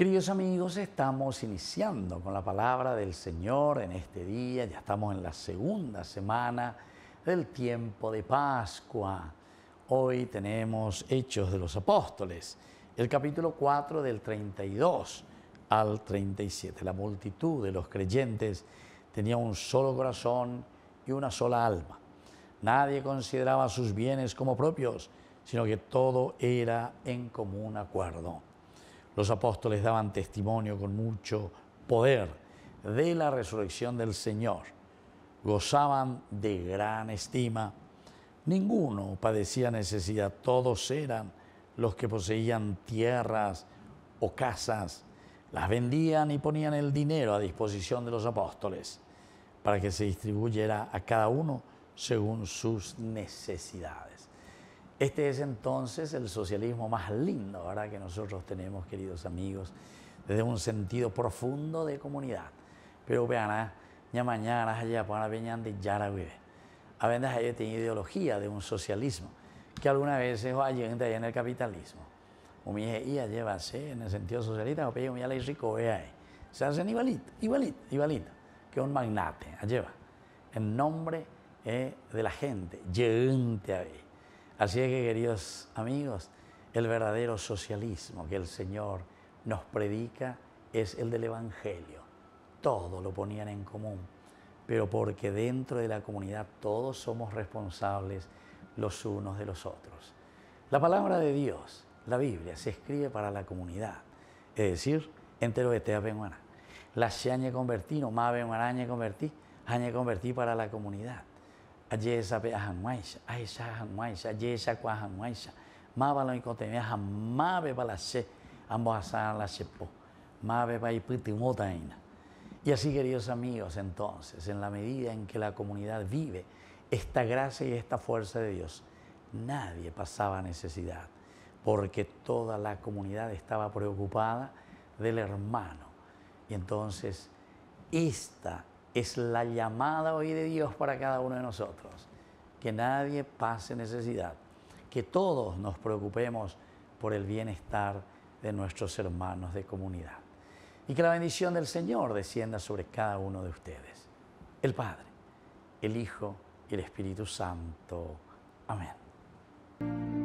Queridos amigos, estamos iniciando con la palabra del Señor en este día. Ya estamos en la segunda semana del tiempo de Pascua. Hoy tenemos Hechos de los Apóstoles, el capítulo 4 del 32 al 37. La multitud de los creyentes tenía un solo corazón y una sola alma. Nadie consideraba sus bienes como propios, sino que todo era en común acuerdo los apóstoles daban testimonio con mucho poder de la resurrección del Señor. Gozaban de gran estima. Ninguno padecía necesidad. Todos eran los que poseían tierras o casas. Las vendían y ponían el dinero a disposición de los apóstoles para que se distribuyera a cada uno según sus necesidades. Este es entonces el socialismo más lindo ¿verdad? que nosotros tenemos, queridos amigos, desde un sentido profundo de comunidad. Pero vean, ya ¿ah? mañana, allá para veñan de vive A veces hay ideología de un socialismo que algunas veces hay gente en el capitalismo. O mi hija en el sentido socialista, o mi la rico ahí. Se hacen igualito, igualito, igualito, que un magnate, lleva. En nombre eh, de la gente, a ella Así es que, queridos amigos, el verdadero socialismo que el Señor nos predica es el del Evangelio. Todo lo ponían en común, pero porque dentro de la comunidad todos somos responsables los unos de los otros. La palabra de Dios, la Biblia, se escribe para la comunidad, es decir, entero de La se convertí, no más añe convertí, añe convertí para la comunidad. Y así, queridos amigos, entonces, en la medida en que la comunidad vive esta gracia y esta fuerza de Dios, nadie pasaba necesidad, porque toda la comunidad estaba preocupada del hermano. Y entonces, esta es la llamada hoy de Dios para cada uno de nosotros. Que nadie pase necesidad, que todos nos preocupemos por el bienestar de nuestros hermanos de comunidad. Y que la bendición del Señor descienda sobre cada uno de ustedes. El Padre, el Hijo y el Espíritu Santo. Amén.